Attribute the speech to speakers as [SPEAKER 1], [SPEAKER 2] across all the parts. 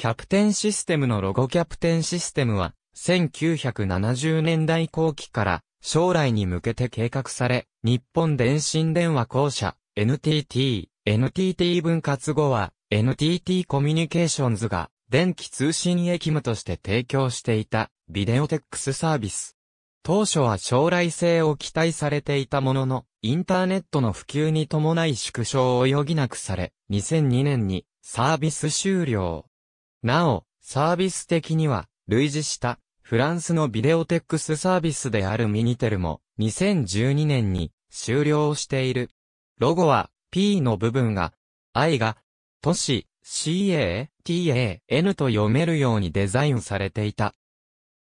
[SPEAKER 1] キャプテンシステムのロゴキャプテンシステムは、1970年代後期から将来に向けて計画され、日本電信電話公社 NTT、NTT 分割後は NTT コミュニケーションズが電気通信駅務として提供していたビデオテックスサービス。当初は将来性を期待されていたものの、インターネットの普及に伴い縮小を余儀なくされ、2002年にサービス終了。なお、サービス的には、類似した、フランスのビデオテックスサービスであるミニテルも、2012年に終了している。ロゴは、P の部分が、I が、都市、CA、TA、N と読めるようにデザインされていた。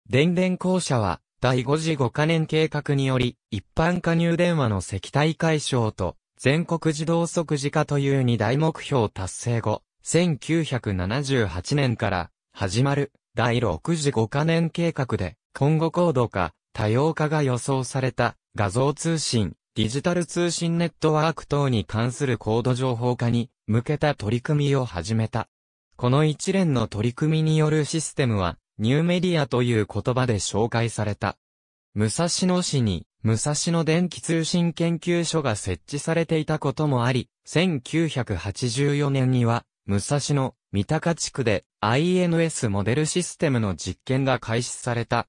[SPEAKER 1] 電電公社は、第5次5カ年計画により、一般加入電話の石体解消と、全国自動即時化という2大目標達成後、1978年から始まる第6次5カ年計画で、今後高度化、多様化が予想された画像通信、デジタル通信ネットワーク等に関する高度情報化に向けた取り組みを始めた。この一連の取り組みによるシステムは、ニューメディアという言葉で紹介された。武蔵野市に、武蔵野電気通信研究所が設置されていたこともあり、1984年には、武蔵野、三鷹地区で INS モデルシステムの実験が開始された。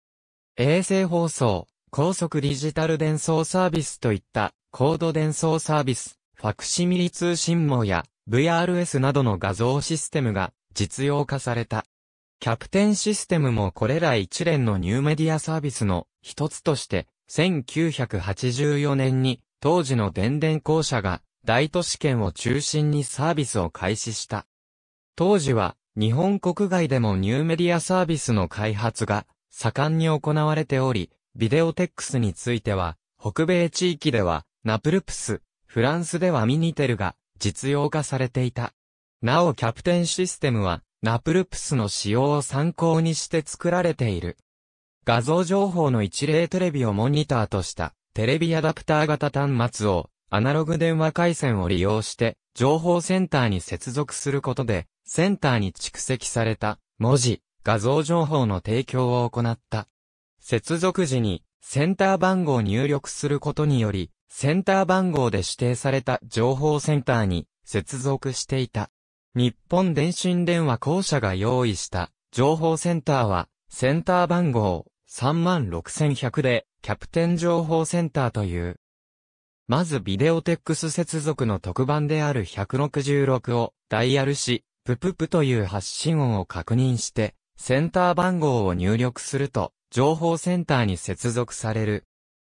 [SPEAKER 1] 衛星放送、高速ディジタル伝送サービスといった高度伝送サービス、ファクシミリ通信網や VRS などの画像システムが実用化された。キャプテンシステムもこれら一連のニューメディアサービスの一つとして、1984年に当時の電電公社が大都市圏を中心にサービスを開始した。当時は、日本国外でもニューメディアサービスの開発が盛んに行われており、ビデオテックスについては、北米地域では、ナプルプス、フランスではミニテルが実用化されていた。なおキャプテンシステムは、ナプルプスの使用を参考にして作られている。画像情報の一例テレビをモニターとしたテレビアダプター型端末をアナログ電話回線を利用して、情報センターに接続することで、センターに蓄積された、文字、画像情報の提供を行った。接続時に、センター番号を入力することにより、センター番号で指定された情報センターに接続していた。日本電信電話公社が用意した情報センターは、センター番号36100でキャプテン情報センターというまずビデオテックス接続の特番である166をダイヤルし、プププという発信音を確認して、センター番号を入力すると、情報センターに接続される。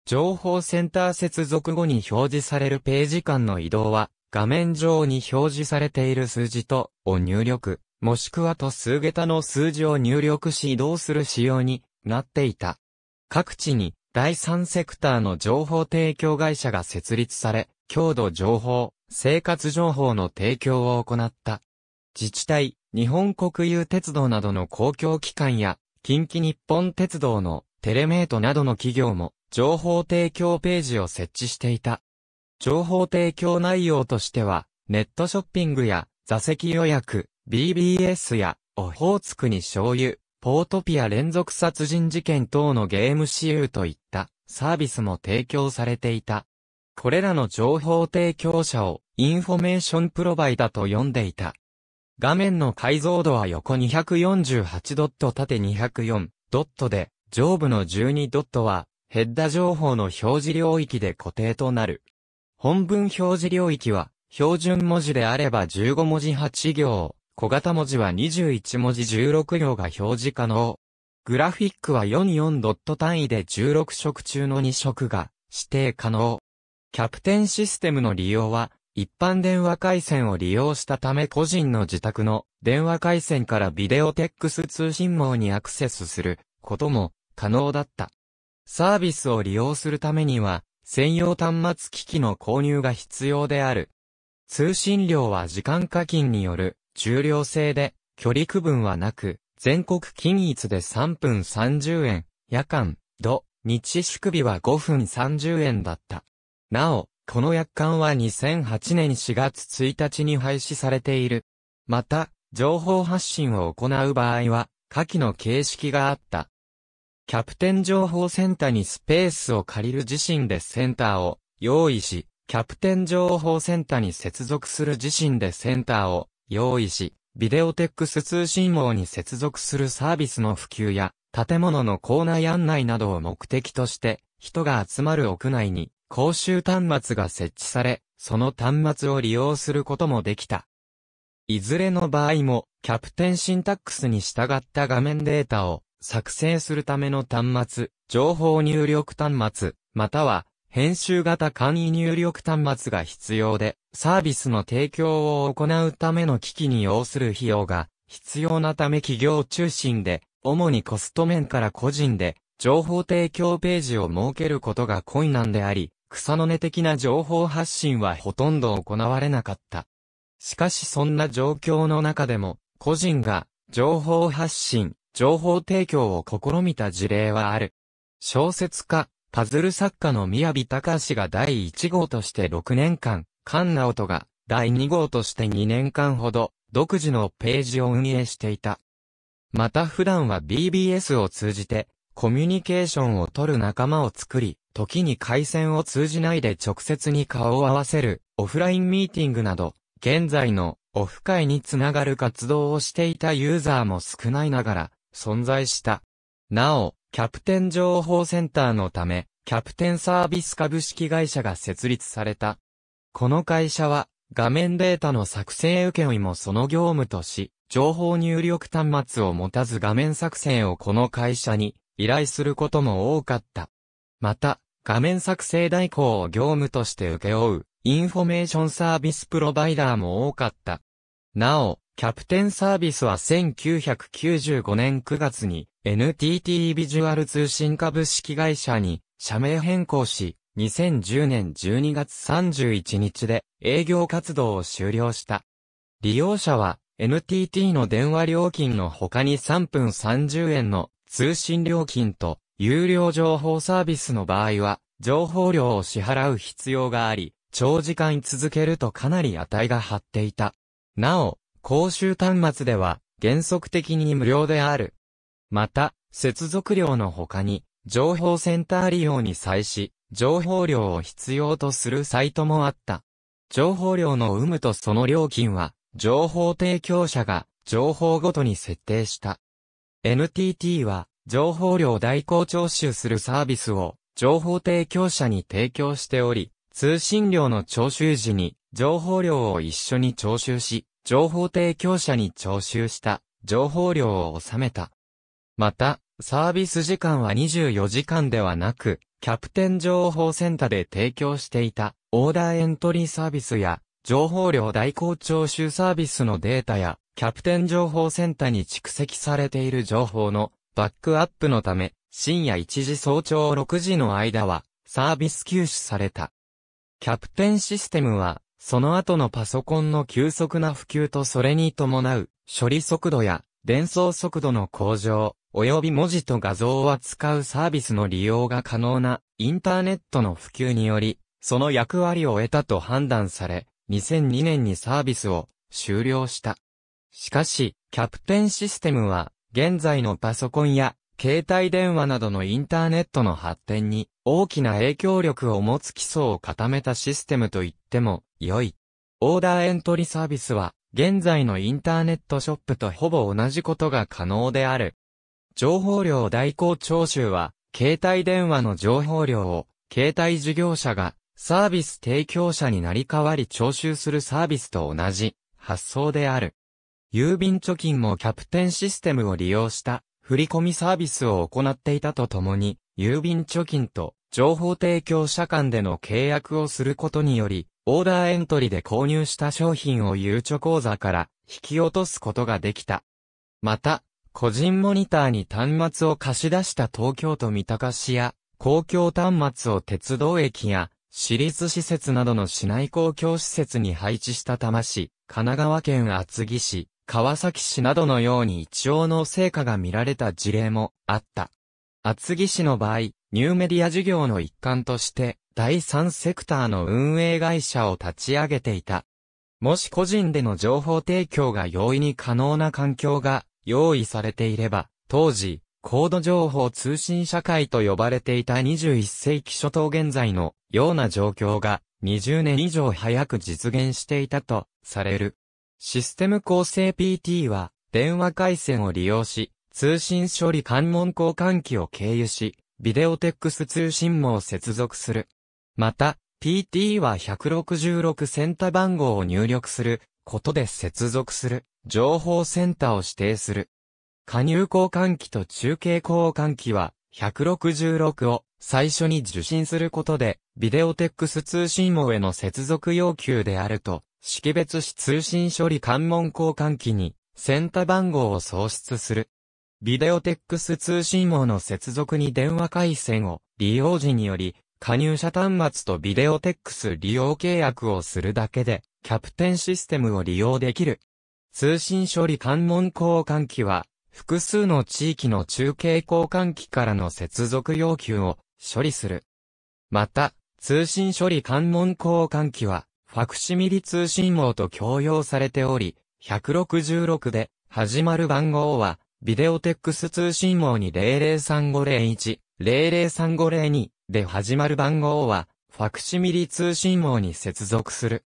[SPEAKER 1] 情報センター接続後に表示されるページ間の移動は、画面上に表示されている数字とを入力、もしくはと数桁の数字を入力し移動する仕様になっていた。各地に第三セクターの情報提供会社が設立され、強度情報、生活情報の提供を行った。自治体、日本国有鉄道などの公共機関や、近畿日本鉄道のテレメートなどの企業も、情報提供ページを設置していた。情報提供内容としては、ネットショッピングや座席予約、BBS やオホーツクに醤油、ポートピア連続殺人事件等のゲーム私有といったサービスも提供されていた。これらの情報提供者をインフォメーションプロバイダと呼んでいた。画面の解像度は横248ドット縦204ドットで、上部の12ドットはヘッダ情報の表示領域で固定となる。本文表示領域は標準文字であれば15文字8行、小型文字は21文字16行が表示可能。グラフィックは44ドット単位で16色中の2色が指定可能。キャプテンシステムの利用は、一般電話回線を利用したため個人の自宅の電話回線からビデオテックス通信網にアクセスすることも可能だった。サービスを利用するためには専用端末機器の購入が必要である。通信料は時間課金による重量制で、距離区分はなく、全国均一で3分30円、夜間、土、日宿日は5分30円だった。なお、この約款は2008年4月1日に廃止されている。また、情報発信を行う場合は、下記の形式があった。キャプテン情報センターにスペースを借りる自身でセンターを用意し、キャプテン情報センターに接続する自身でセンターを用意し、ビデオテックス通信網に接続するサービスの普及や、建物の構内案内などを目的として、人が集まる屋内に公衆端末が設置され、その端末を利用することもできた。いずれの場合も、キャプテンシンタックスに従った画面データを作成するための端末、情報入力端末、または編集型簡易入力端末が必要で、サービスの提供を行うための機器に要する費用が必要なため企業中心で、主にコスト面から個人で、情報提供ページを設けることが困難であり、草の根的な情報発信はほとんど行われなかった。しかしそんな状況の中でも、個人が情報発信、情報提供を試みた事例はある。小説家、パズル作家の宮城隆が第1号として6年間、菅直人が第2号として2年間ほど、独自のページを運営していた。また普段は BBS を通じて、コミュニケーションを取る仲間を作り、時に回線を通じないで直接に顔を合わせる、オフラインミーティングなど、現在のオフ会につながる活動をしていたユーザーも少ないながら存在した。なお、キャプテン情報センターのため、キャプテンサービス株式会社が設立された。この会社は、画面データの作成受け負いもその業務とし、情報入力端末を持たず画面作成をこの会社に依頼することも多かった。また、画面作成代行を業務として請け負う、インフォメーションサービスプロバイダーも多かった。なお、キャプテンサービスは1995年9月に、NTT ビジュアル通信株式会社に社名変更し、2010年12月31日で営業活動を終了した。利用者は NTT の電話料金の他に3分30円の通信料金と有料情報サービスの場合は情報量を支払う必要があり、長時間続けるとかなり値が張っていた。なお、公衆端末では原則的に無料であるまた、接続量の他に、情報センター利用に際し、情報量を必要とするサイトもあった。情報量の有無とその料金は、情報提供者が情報ごとに設定した。NTT は、情報量代行徴収するサービスを、情報提供者に提供しており、通信量の徴収時に、情報量を一緒に徴収し、情報提供者に徴収した、情報量を収めた。また、サービス時間は24時間ではなく、キャプテン情報センターで提供していた、オーダーエントリーサービスや、情報量代行聴取サービスのデータや、キャプテン情報センターに蓄積されている情報のバックアップのため、深夜1時早朝6時の間は、サービス休止された。キャプテンシステムは、その後のパソコンの急速な普及とそれに伴う、処理速度や、伝送速度の向上、及び文字と画像を扱うサービスの利用が可能なインターネットの普及により、その役割を得たと判断され、2002年にサービスを終了した。しかし、キャプテンシステムは、現在のパソコンや携帯電話などのインターネットの発展に大きな影響力を持つ基礎を固めたシステムと言っても良い。オーダーエントリーサービスは現在のインターネットショップとほぼ同じことが可能である情報量代行徴収は、携帯電話の情報量を、携帯事業者が、サービス提供者になり代わり徴収するサービスと同じ、発想である。郵便貯金もキャプテンシステムを利用した、振込サービスを行っていたとともに、郵便貯金と、情報提供者間での契約をすることにより、オーダーエントリーで購入した商品をゆうちょ口座から引き落とすことができた。また、個人モニターに端末を貸し出した東京都三鷹市や、公共端末を鉄道駅や、私立施設などの市内公共施設に配置した多摩市、神奈川県厚木市、川崎市などのように一応の成果が見られた事例もあった。厚木市の場合、ニューメディア事業の一環として、第三セクターの運営会社を立ち上げていた。もし個人での情報提供が容易に可能な環境が用意されていれば、当時、高度情報通信社会と呼ばれていた21世紀初頭現在のような状況が20年以上早く実現していたとされる。システム構成 PT は電話回線を利用し通信処理関門交換機を経由しビデオテックス通信網を接続する。また PT は166センタ番号を入力することで接続する情報センターを指定する。加入交換機と中継交換機は166を最初に受信することでビデオテックス通信網への接続要求であると識別し通信処理関門交換機にセンター番号を創出する。ビデオテックス通信網の接続に電話回線を利用時により、加入者端末とビデオテックス利用契約をするだけで、キャプテンシステムを利用できる。通信処理関門交換機は、複数の地域の中継交換機からの接続要求を処理する。また、通信処理関門交換機は、ファクシミリ通信網と共用されており、166で始まる番号は、ビデオテックス通信網に003501、003502で始まる番号は、ファクシミリ通信網に接続する。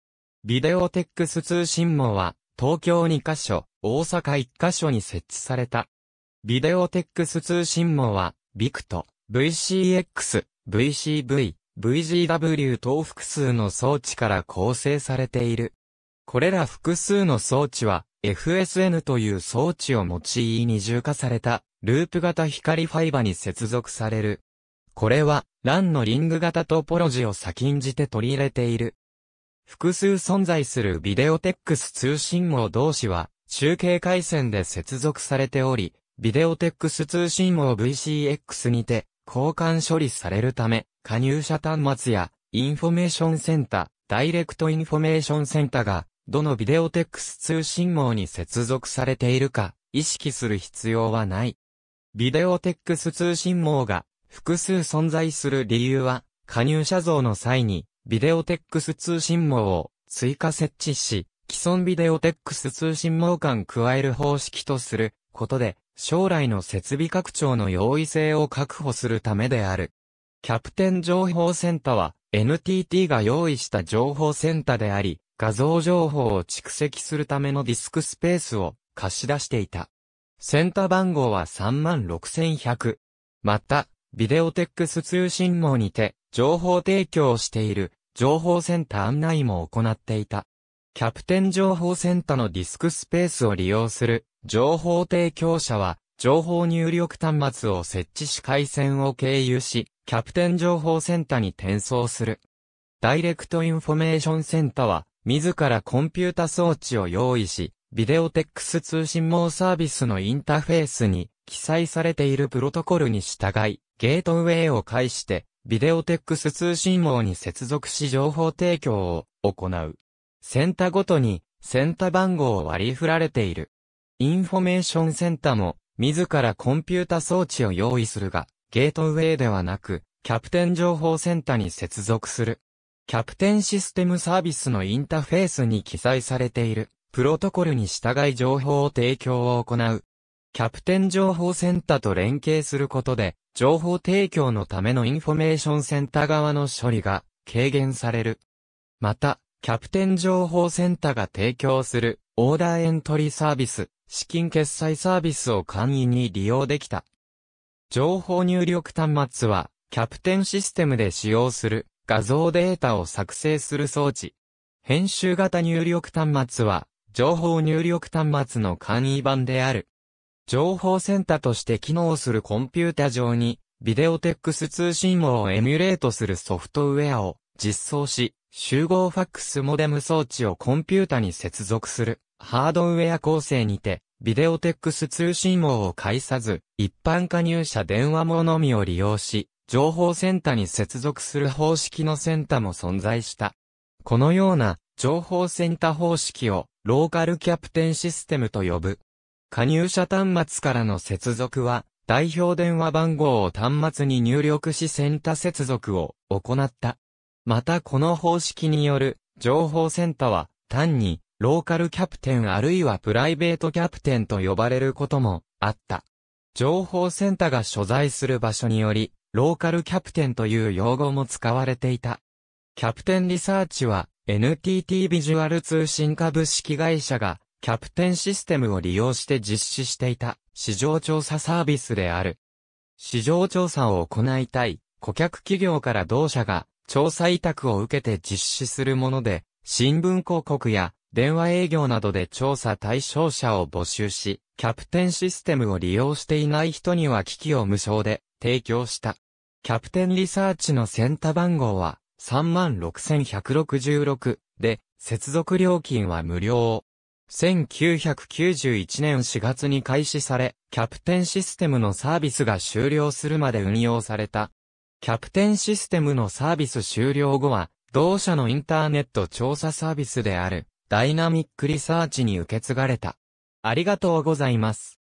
[SPEAKER 1] ビデオテックス通信網は、東京2カ所、大阪1カ所に設置された。ビデオテックス通信網は、ビクト、VCX、VCV、VGW 等複数の装置から構成されている。これら複数の装置は、FSN という装置を用い二重化された、ループ型光ファイバに接続される。これは、LAN のリング型トポロジを先んじて取り入れている。複数存在するビデオテックス通信網同士は、中継回線で接続されており、ビデオテックス通信網 VCX にて、交換処理されるため、加入者端末や、インフォメーションセンター、ダイレクトインフォメーションセンターが、どのビデオテックス通信網に接続されているか、意識する必要はない。ビデオテックス通信網が複数存在する理由は、加入者像の際に、ビデオテックス通信網を追加設置し、既存ビデオテックス通信網間加える方式とすることで、将来の設備拡張の容易性を確保するためである。キャプテン情報センタは NTT が用意した情報センタであり、画像情報を蓄積するためのディスクスペースを貸し出していた。センタ番号は36100。また、ビデオテックス通信網にて、情報提供をしている情報センター案内も行っていた。キャプテン情報センターのディスクスペースを利用する情報提供者は情報入力端末を設置し回線を経由し、キャプテン情報センターに転送する。ダイレクトインフォメーションセンターは、自らコンピュータ装置を用意し、ビデオテックス通信網サービスのインターフェースに記載されているプロトコルに従い、ゲートウェイを介してビデオテックス通信網に接続し情報提供を行う。センタごとにセンタ番号を割り振られている。インフォメーションセンタも自らコンピュータ装置を用意するが、ゲートウェイではなく、キャプテン情報センタに接続する。キャプテンシステムサービスのインターフェースに記載されている、プロトコルに従い情報を提供を行う。キャプテン情報センタと連携することで、情報提供のためのインフォメーションセンター側の処理が軽減される。また、キャプテン情報センターが提供するオーダーエントリーサービス、資金決済サービスを簡易に利用できた。情報入力端末は、キャプテンシステムで使用する画像データを作成する装置。編集型入力端末は、情報入力端末の簡易版である。情報センタとして機能するコンピュータ上に、ビデオテックス通信網をエミュレートするソフトウェアを実装し、集合ファックスモデム装置をコンピュータに接続するハードウェア構成にて、ビデオテックス通信網を介さず、一般加入者電話網のみを利用し、情報センタに接続する方式のセンタも存在した。このような情報センタ方式をローカルキャプテンシステムと呼ぶ。加入者端末からの接続は、代表電話番号を端末に入力しセンタ接続を行った。またこの方式による情報センタは単にローカルキャプテンあるいはプライベートキャプテンと呼ばれることもあった。情報センタが所在する場所により、ローカルキャプテンという用語も使われていた。キャプテンリサーチは NTT ビジュアル通信株式会社がキャプテンシステムを利用して実施していた市場調査サービスである。市場調査を行いたい顧客企業から同社が調査委託を受けて実施するもので、新聞広告や電話営業などで調査対象者を募集し、キャプテンシステムを利用していない人には機器を無償で提供した。キャプテンリサーチのセンタ番号は36166で、接続料金は無料。1991年4月に開始され、キャプテンシステムのサービスが終了するまで運用された。キャプテンシステムのサービス終了後は、同社のインターネット調査サービスである、ダイナミックリサーチに受け継がれた。ありがとうございます。